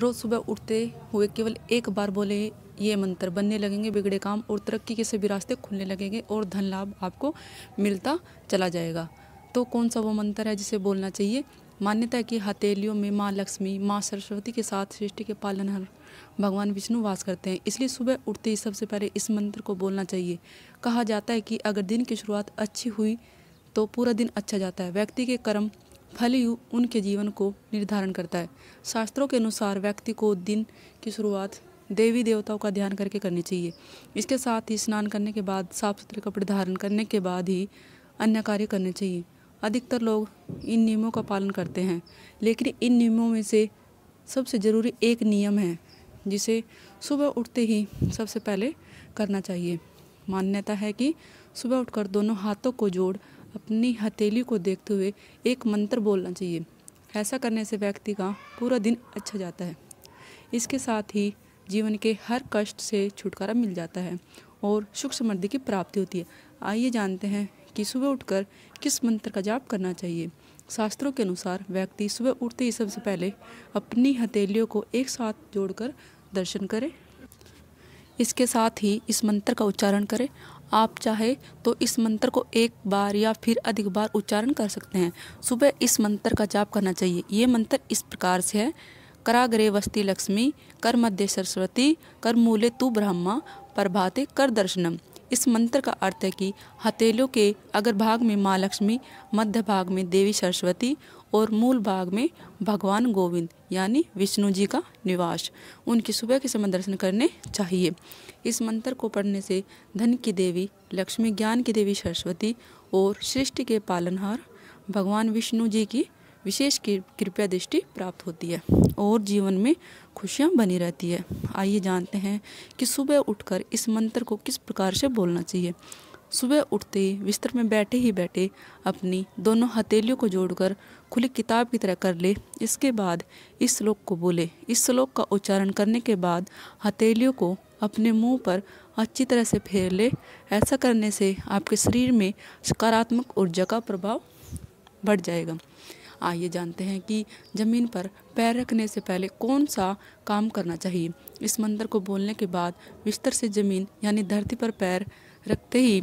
रोज़ सुबह उठते हुए केवल एक बार बोले ये मंत्र बनने लगेंगे बिगड़े काम और तरक्की के सभी रास्ते खुलने लगेंगे और धन लाभ आपको मिलता चला जाएगा तो कौन सा वो मंत्र है जिसे बोलना चाहिए मान्यता है कि हथेलियों में माँ लक्ष्मी माँ सरस्वती के साथ सृष्टि के पालनहार भगवान विष्णु वास करते हैं इसलिए सुबह उठते ही सबसे पहले इस मंत्र को बोलना चाहिए कहा जाता है कि अगर दिन की शुरुआत अच्छी हुई तो पूरा दिन अच्छा जाता है व्यक्ति के कर्म फल यू उनके जीवन को निर्धारण करता है शास्त्रों के अनुसार व्यक्ति को दिन की शुरुआत देवी देवताओं का ध्यान करके करनी चाहिए इसके साथ ही स्नान करने के बाद साफ सुथरे कपड़े धारण करने के बाद ही अन्य कार्य करने चाहिए अधिकतर लोग इन नियमों का पालन करते हैं लेकिन इन नियमों में से सबसे ज़रूरी एक नियम है जिसे सुबह उठते ही सबसे पहले करना चाहिए मान्यता है कि सुबह उठकर दोनों हाथों को जोड़ अपनी हथेली को देखते हुए एक मंत्र बोलना चाहिए ऐसा करने से व्यक्ति का पूरा दिन अच्छा जाता है इसके साथ ही जीवन के हर कष्ट से छुटकारा मिल जाता है और सुख समृद्धि की प्राप्ति होती है आइए जानते हैं कि सुबह उठकर किस मंत्र का जाप करना चाहिए शास्त्रों के अनुसार व्यक्ति सुबह उठते ही सबसे पहले अपनी हथेलियों को एक साथ जोड़कर दर्शन करें इसके साथ ही इस मंत्र का उच्चारण करें आप चाहे तो इस मंत्र को एक बार या फिर अधिक बार उच्चारण कर सकते हैं सुबह इस मंत्र का जाप करना चाहिए ये मंत्र इस प्रकार से है कराग्रे वस्ती लक्ष्मी कर मध्य सरस्वती कर मूले तु ब्रह्मा प्रभाते कर दर्शनम इस मंत्र का अर्थ है कि हथेलों के अगर भाग में माँ लक्ष्मी मध्य भाग में देवी सरस्वती और मूल भाग में भगवान गोविंद यानी विष्णु जी का निवास उनकी सुबह के समय दर्शन करने चाहिए इस मंत्र को पढ़ने से धन की देवी लक्ष्मी ज्ञान की देवी सरस्वती और सृष्टि के पालनहार भगवान विष्णु जी की विशेष कृपया दृष्टि प्राप्त होती है और जीवन में खुशियाँ बनी रहती है आइए जानते हैं कि सुबह उठकर इस मंत्र को किस प्रकार से बोलना चाहिए सुबह उठते ही बिस्तर में बैठे ही बैठे अपनी दोनों हथेलियों को जोड़कर खुली किताब की तरह कर ले इसके बाद इस श्लोक को बोले इस श्लोक का उच्चारण करने के बाद हथेलियों को अपने मुंह पर अच्छी तरह से फेर ले ऐसा करने से आपके शरीर में सकारात्मक ऊर्जा का प्रभाव बढ़ जाएगा आइए जानते हैं कि ज़मीन पर पैर रखने से पहले कौन सा काम करना चाहिए इस मंत्र को बोलने के बाद बिस्तर से ज़मीन यानी धरती पर पैर रखते ही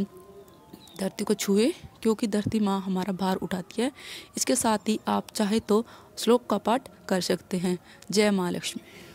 धरती को छुए क्योंकि धरती माँ हमारा भार उठाती है इसके साथ ही आप चाहे तो श्लोक का पाठ कर सकते हैं जय माँ लक्ष्मी